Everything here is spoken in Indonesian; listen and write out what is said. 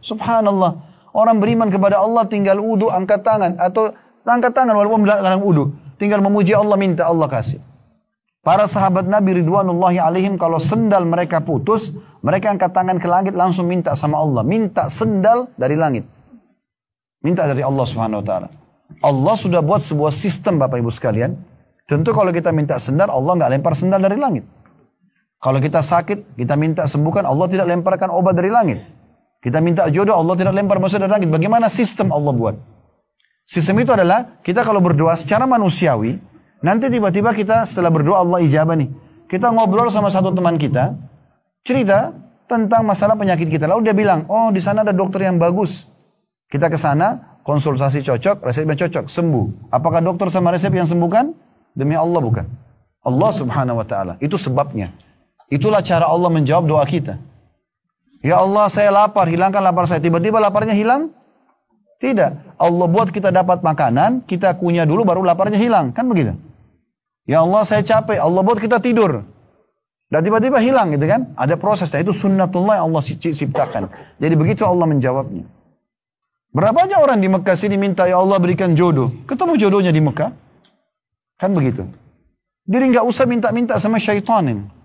Subhanallah. Orang beriman kepada Allah tinggal udu angkat tangan atau angkat tangan walaupun dalam udu. Tinggal memuji Allah minta Allah kasih. Para sahabat Nabi Ridwanullahi alaihim kalau sendal mereka putus, mereka angkat tangan ke langit langsung minta sama Allah, minta sendal dari langit. Minta dari Allah Subhanahu wa taala. Allah sudah buat sebuah sistem Bapak Ibu sekalian. Tentu kalau kita minta sendal, Allah nggak lempar sendal dari langit. Kalau kita sakit, kita minta sembuhkan, Allah tidak lemparkan obat dari langit. Kita minta jodoh, Allah tidak lempar masuk dari langit. Bagaimana sistem Allah buat? Sistem itu adalah, kita kalau berdoa secara manusiawi, nanti tiba-tiba kita setelah berdoa Allah ijabah nih. Kita ngobrol sama satu teman kita, cerita tentang masalah penyakit kita. Lalu dia bilang, oh di sana ada dokter yang bagus. Kita ke sana, konsultasi cocok, resepnya cocok, sembuh. Apakah dokter sama resep yang sembuhkan? Demi Allah bukan. Allah subhanahu wa ta'ala. Itu sebabnya. Itulah cara Allah menjawab doa kita. Ya Allah saya lapar, hilangkan lapar saya. Tiba-tiba laparnya hilang? Tidak. Allah buat kita dapat makanan, kita kunyah dulu baru laparnya hilang. Kan begitu? Ya Allah saya capek, Allah buat kita tidur. Dan tiba-tiba hilang gitu kan? Ada prosesnya, itu sunnatullah yang Allah ciptakan. Jadi begitu Allah menjawabnya. Berapa aja orang di Mekah sini minta ya Allah berikan jodoh. Ketemu jodohnya di Mekah. Kan begitu. Diri nggak usah minta-minta sama syaitanin.